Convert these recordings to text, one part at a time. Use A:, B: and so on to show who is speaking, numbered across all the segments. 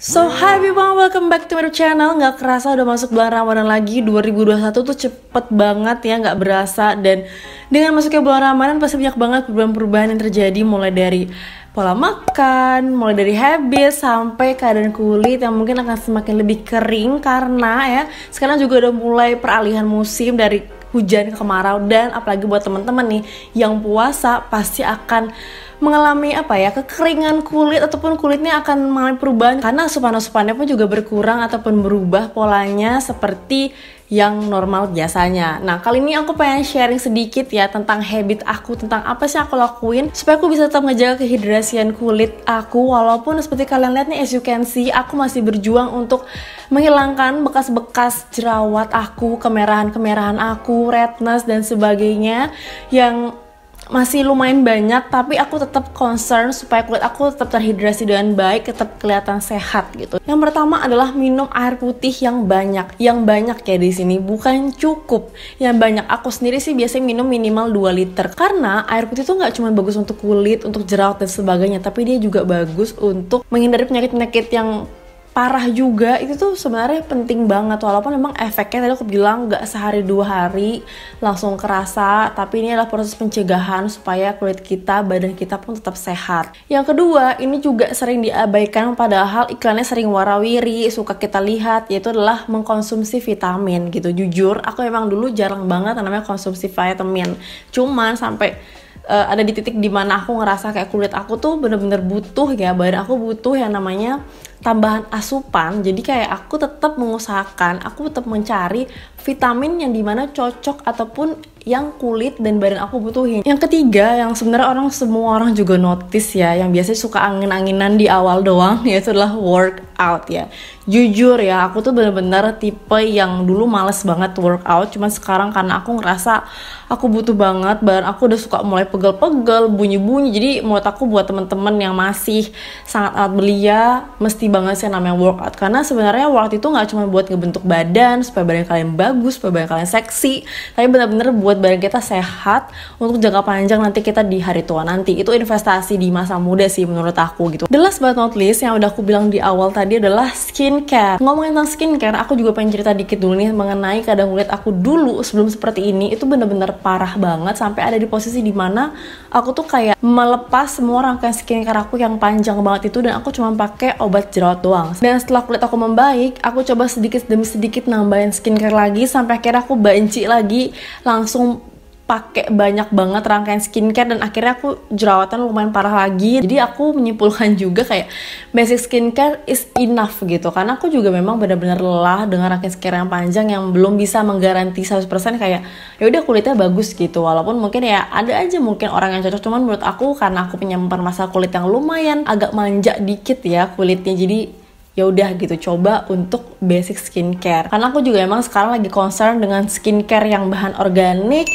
A: So hi everyone, welcome back to my channel Gak kerasa udah masuk bulan Ramadan lagi 2021 tuh cepet banget ya, gak berasa Dan dengan masuknya bulan Ramadan pasti banyak banget perubahan-perubahan yang terjadi Mulai dari pola makan, mulai dari habis sampai keadaan kulit yang mungkin akan semakin lebih kering karena ya sekarang juga udah mulai peralihan musim dari hujan ke kemarau dan apalagi buat teman-teman nih yang puasa pasti akan mengalami apa ya kekeringan kulit ataupun kulitnya akan mengalami perubahan karena asupan-asupannya pun juga berkurang ataupun berubah polanya seperti yang normal biasanya. Nah, kali ini aku pengen sharing sedikit ya tentang habit aku, tentang apa sih aku lakuin supaya aku bisa tetap ngejaga kehidrasian kulit aku walaupun seperti kalian lihat nih as you can see, aku masih berjuang untuk menghilangkan bekas-bekas jerawat aku, kemerahan-kemerahan aku, redness dan sebagainya yang masih lumayan banyak tapi aku tetap concern supaya kulit aku tetap terhidrasi dengan baik tetap kelihatan sehat gitu yang pertama adalah minum air putih yang banyak yang banyak ya di sini bukan cukup yang banyak aku sendiri sih biasanya minum minimal 2 liter karena air putih itu nggak cuma bagus untuk kulit untuk jerawat dan sebagainya tapi dia juga bagus untuk menghindari penyakit-penyakit yang parah juga itu tuh sebenarnya penting banget walaupun memang efeknya tadi aku bilang gak sehari dua hari langsung kerasa tapi ini adalah proses pencegahan supaya kulit kita badan kita pun tetap sehat yang kedua ini juga sering diabaikan padahal iklannya sering warawiri suka kita lihat yaitu adalah mengkonsumsi vitamin gitu jujur aku memang dulu jarang banget namanya konsumsi vitamin cuman sampai uh, ada di titik dimana aku ngerasa kayak kulit aku tuh bener-bener butuh ya badan aku butuh yang namanya tambahan asupan jadi kayak aku tetap mengusahakan aku tetap mencari vitamin yang dimana cocok ataupun yang kulit dan badan aku butuhin yang ketiga yang sebenarnya orang semua orang juga notice ya yang biasanya suka angin-anginan di awal doang yaitu adalah work out ya jujur ya aku tuh bener-bener tipe yang dulu males banget workout cuman sekarang karena aku ngerasa aku butuh banget dan aku udah suka mulai pegel-pegel bunyi-bunyi jadi menurut aku buat temen-temen yang masih sangat alat belia mesti banget sih namanya workout karena sebenarnya workout itu nggak cuma buat ngebentuk badan supaya badan kalian bagus supaya badan kalian seksi tapi bener-bener buat badan kita sehat untuk jangka panjang nanti kita di hari tua nanti itu investasi di masa muda sih menurut aku gitu the last but not least yang udah aku bilang di awal tadi tadi adalah skincare. Ngomongin tentang skincare, aku juga pengen cerita dikit dulu nih mengenai kadang kulit aku dulu sebelum seperti ini itu bener-bener parah banget sampai ada di posisi dimana aku tuh kayak melepas semua rangkaian skincare aku yang panjang banget itu dan aku cuma pakai obat jerawat doang. Dan setelah kulit aku membaik, aku coba sedikit demi sedikit nambahin skincare lagi sampai akhirnya aku banci lagi langsung pakai banyak banget rangkaian skincare dan akhirnya aku jerawatan lumayan parah lagi. Jadi aku menyimpulkan juga kayak basic skincare is enough gitu. Karena aku juga memang benar-benar lelah dengan rangkaian skincare yang panjang yang belum bisa menggaranti 100% kayak ya udah kulitnya bagus gitu. Walaupun mungkin ya ada aja mungkin orang yang cocok cuman menurut aku karena aku punya masa kulit yang lumayan agak manja dikit ya kulitnya. Jadi ya udah gitu coba untuk basic skincare karena aku juga emang sekarang lagi concern dengan skincare yang bahan organik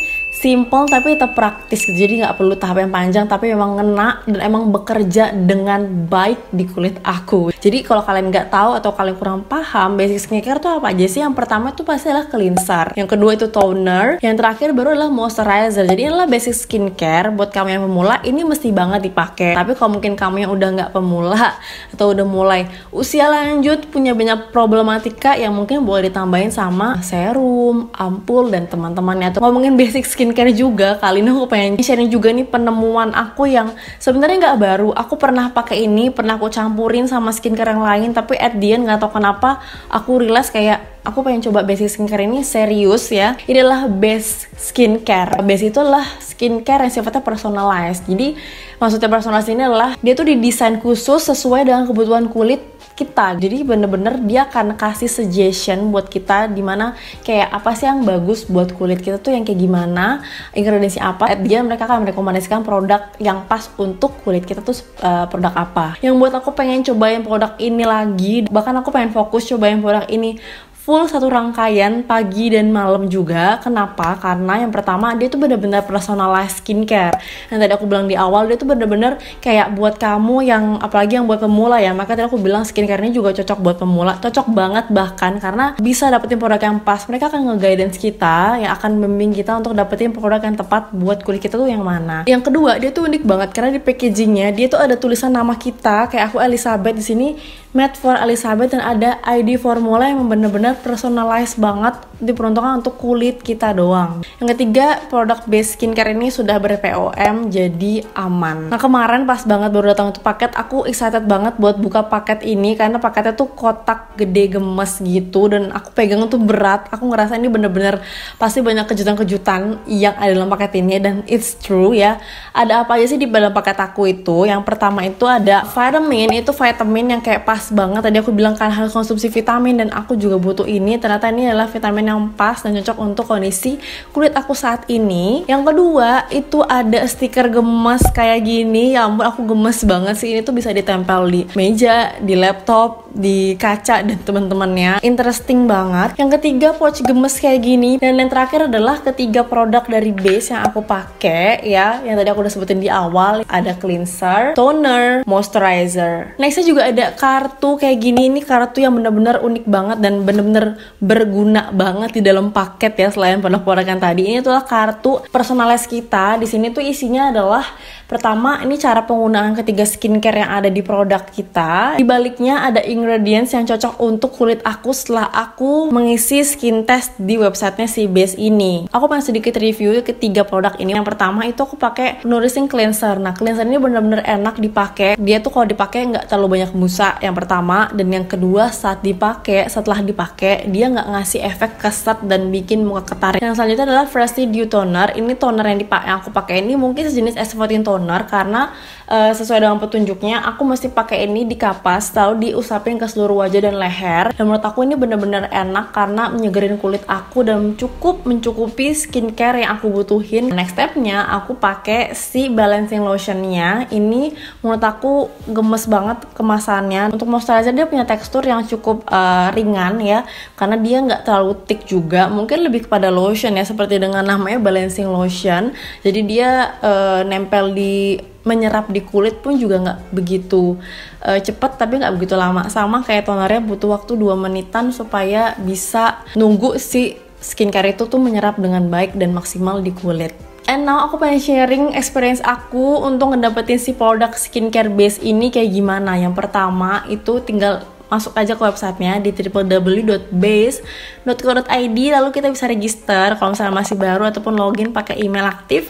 A: simple tapi tetap praktis gitu. jadi nggak perlu tahap yang panjang tapi memang ngena dan emang bekerja dengan baik di kulit aku jadi kalau kalian nggak tahu atau kalian kurang paham basic skincare tuh apa aja sih yang pertama itu pasti adalah cleanser yang kedua itu toner yang terakhir baru adalah moisturizer jadi inilah basic skincare buat kamu yang pemula ini mesti banget dipakai tapi kalau mungkin kamu yang udah nggak pemula atau udah mulai usia lanjut punya banyak problematika yang mungkin boleh ditambahin sama serum ampul dan teman-temannya atau ngomongin basic skincare skincare juga kali ini aku pengen sharing juga nih penemuan aku yang sebenarnya nggak baru aku pernah pakai ini pernah aku campurin sama skincare yang lain tapi at the end nggak tahu kenapa aku realize kayak aku pengen coba basic skincare ini serius ya. Ini adalah base skincare. Base itu adalah skincare yang sifatnya personalized. Jadi maksudnya personalized ini adalah dia tuh didesain khusus sesuai dengan kebutuhan kulit kita jadi bener-bener dia akan kasih suggestion buat kita dimana kayak apa sih yang bagus buat kulit kita tuh yang kayak gimana ingredients apa at dia mereka akan merekomendasikan produk yang pas untuk kulit kita tuh eh, produk apa yang buat aku pengen cobain produk ini lagi bahkan aku pengen fokus cobain produk ini full satu rangkaian pagi dan malam juga. Kenapa? Karena yang pertama dia tuh bener-bener personalized skincare. Yang tadi aku bilang di awal dia tuh bener-bener kayak buat kamu yang apalagi yang buat pemula ya. Maka tadi aku bilang skincare ini juga cocok buat pemula, cocok banget bahkan karena bisa dapetin produk yang pas. Mereka akan nge-guidance kita yang akan membimbing kita untuk dapetin produk yang tepat buat kulit kita tuh yang mana. Yang kedua dia tuh unik banget karena di packagingnya dia tuh ada tulisan nama kita kayak aku Elizabeth di sini made for Elizabeth dan ada ID formula yang bener-bener personalized banget diperuntukkan untuk kulit kita doang. Yang ketiga, produk base skincare ini sudah ber-POM jadi aman. Nah, kemarin pas banget baru datang itu paket, aku excited banget buat buka paket ini karena paketnya tuh kotak gede gemes gitu dan aku pegang tuh berat. Aku ngerasa ini bener-bener pasti banyak kejutan-kejutan yang ada dalam paket ini dan it's true ya. Ada apa aja sih di dalam paket aku itu? Yang pertama itu ada vitamin, itu vitamin yang kayak pas banget tadi aku bilang kan harus konsumsi vitamin dan aku juga butuh ini ternyata ini adalah vitamin yang pas dan cocok untuk kondisi kulit aku saat ini yang kedua itu ada stiker gemes kayak gini ya ampun aku gemes banget sih ini tuh bisa ditempel di meja di laptop di kaca dan teman-temannya interesting banget yang ketiga pouch gemes kayak gini dan yang terakhir adalah ketiga produk dari base yang aku pakai ya yang tadi aku udah sebutin di awal ada cleanser toner moisturizer nextnya juga ada kartu kayak gini ini kartu yang bener-bener unik banget dan bener-bener bener-bener berguna banget di dalam paket ya selain pondok yang tadi ini adalah kartu personalize kita di sini tuh isinya adalah pertama ini cara penggunaan ketiga skincare yang ada di produk kita di baliknya ada ingredients yang cocok untuk kulit aku setelah aku mengisi skin test di websitenya si base ini aku pengen sedikit review ketiga produk ini yang pertama itu aku pakai nourishing cleanser nah cleanser ini bener-bener enak dipakai dia tuh kalau dipakai nggak terlalu banyak busa yang pertama dan yang kedua saat dipakai setelah dipakai pakai dia nggak ngasih efek kesat dan bikin muka ketarik yang selanjutnya adalah Freshly Dew Toner ini toner yang, dipakai, aku pakai ini mungkin sejenis S14 toner karena uh, sesuai dengan petunjuknya aku mesti pakai ini di kapas lalu diusapin ke seluruh wajah dan leher dan menurut aku ini bener-bener enak karena menyegerin kulit aku dan cukup mencukupi skincare yang aku butuhin next stepnya aku pakai si balancing lotionnya ini menurut aku gemes banget kemasannya untuk moisturizer dia punya tekstur yang cukup uh, ringan ya karena dia nggak terlalu thick juga mungkin lebih kepada lotion ya seperti dengan namanya balancing lotion jadi dia uh, nempel di menyerap di kulit pun juga nggak begitu uh, eh, cepat tapi nggak begitu lama sama kayak tonernya butuh waktu 2 menitan supaya bisa nunggu si skincare itu tuh menyerap dengan baik dan maksimal di kulit And now aku pengen sharing experience aku untuk ngedapetin si produk skincare base ini kayak gimana. Yang pertama itu tinggal masuk aja ke websitenya di www.base.co.id lalu kita bisa register kalau misalnya masih baru ataupun login pakai email aktif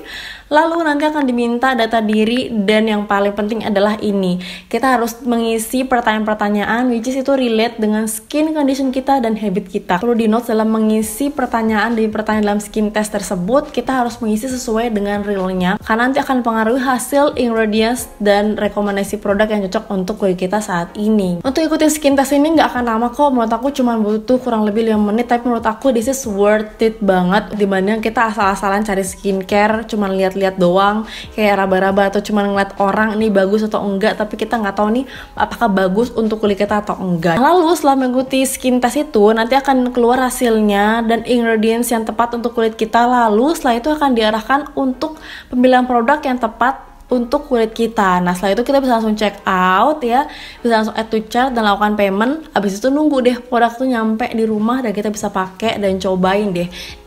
A: Lalu nanti akan diminta data diri dan yang paling penting adalah ini. Kita harus mengisi pertanyaan-pertanyaan which is itu relate dengan skin condition kita dan habit kita. Perlu di note dalam mengisi pertanyaan dari pertanyaan dalam skin test tersebut, kita harus mengisi sesuai dengan realnya karena nanti akan pengaruhi hasil ingredients dan rekomendasi produk yang cocok untuk kulit kita saat ini. Untuk ikutin skin test ini nggak akan lama kok, menurut aku cuma butuh kurang lebih 5 menit tapi menurut aku this is worth it banget dibanding kita asal-asalan cari skincare cuma lihat-lihat lihat doang kayak raba-raba atau cuma ngeliat orang ini bagus atau enggak tapi kita nggak tahu nih apakah bagus untuk kulit kita atau enggak lalu setelah mengikuti skin test itu nanti akan keluar hasilnya dan ingredients yang tepat untuk kulit kita lalu setelah itu akan diarahkan untuk pemilihan produk yang tepat untuk kulit kita. Nah setelah itu kita bisa langsung check out ya, bisa langsung add to chart dan lakukan payment. Abis itu nunggu deh produk tuh nyampe di rumah dan kita bisa pakai dan cobain deh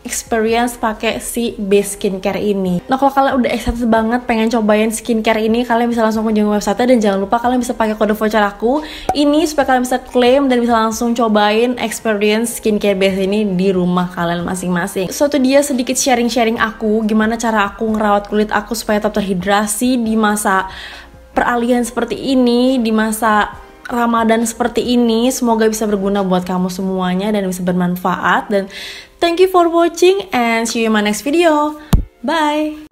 A: experience pakai si base skincare ini. Nah kalau kalian udah excited banget pengen cobain skincare ini, kalian bisa langsung kunjungi website dan jangan lupa kalian bisa pakai kode voucher aku ini supaya kalian bisa klaim dan bisa langsung cobain experience skincare base ini di rumah kalian masing-masing. So dia sedikit sharing-sharing aku gimana cara aku ngerawat kulit aku supaya tetap terhidrasi di masa peralihan seperti ini di masa Ramadan seperti ini semoga bisa berguna buat kamu semuanya dan bisa bermanfaat dan Thank you for watching and see you in my next video. Bye!